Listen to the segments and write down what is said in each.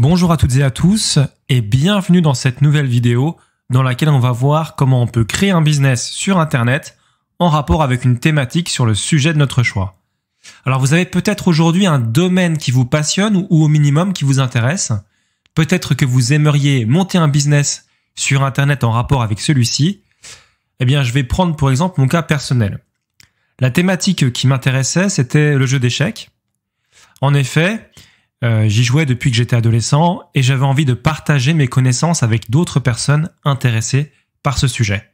Bonjour à toutes et à tous et bienvenue dans cette nouvelle vidéo dans laquelle on va voir comment on peut créer un business sur Internet en rapport avec une thématique sur le sujet de notre choix. Alors vous avez peut-être aujourd'hui un domaine qui vous passionne ou au minimum qui vous intéresse. Peut-être que vous aimeriez monter un business sur Internet en rapport avec celui-ci. Eh bien je vais prendre pour exemple mon cas personnel. La thématique qui m'intéressait c'était le jeu d'échecs. En effet, euh, j'y jouais depuis que j'étais adolescent et j'avais envie de partager mes connaissances avec d'autres personnes intéressées par ce sujet.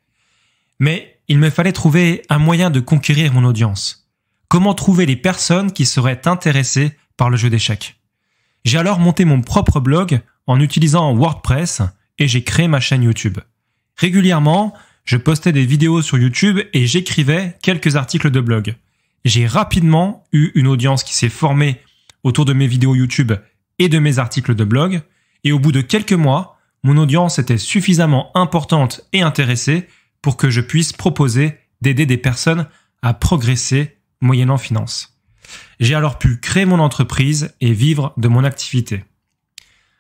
Mais il me fallait trouver un moyen de conquérir mon audience. Comment trouver les personnes qui seraient intéressées par le jeu d'échecs J'ai alors monté mon propre blog en utilisant WordPress et j'ai créé ma chaîne YouTube. Régulièrement, je postais des vidéos sur YouTube et j'écrivais quelques articles de blog. J'ai rapidement eu une audience qui s'est formée autour de mes vidéos YouTube et de mes articles de blog, et au bout de quelques mois, mon audience était suffisamment importante et intéressée pour que je puisse proposer d'aider des personnes à progresser moyennant finance. J'ai alors pu créer mon entreprise et vivre de mon activité.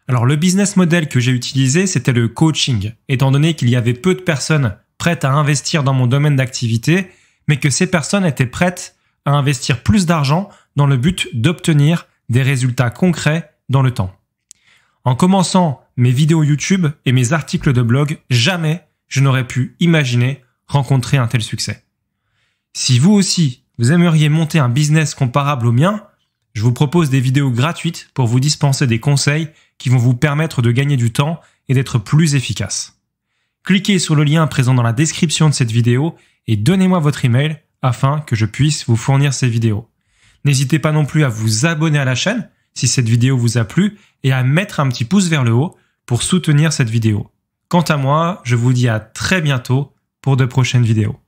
Alors le business model que j'ai utilisé, c'était le coaching, étant donné qu'il y avait peu de personnes prêtes à investir dans mon domaine d'activité, mais que ces personnes étaient prêtes à investir plus d'argent dans le but d'obtenir des résultats concrets dans le temps. En commençant mes vidéos YouTube et mes articles de blog, jamais je n'aurais pu imaginer rencontrer un tel succès. Si vous aussi, vous aimeriez monter un business comparable au mien, je vous propose des vidéos gratuites pour vous dispenser des conseils qui vont vous permettre de gagner du temps et d'être plus efficace. Cliquez sur le lien présent dans la description de cette vidéo et donnez-moi votre email afin que je puisse vous fournir ces vidéos. N'hésitez pas non plus à vous abonner à la chaîne si cette vidéo vous a plu et à mettre un petit pouce vers le haut pour soutenir cette vidéo. Quant à moi, je vous dis à très bientôt pour de prochaines vidéos.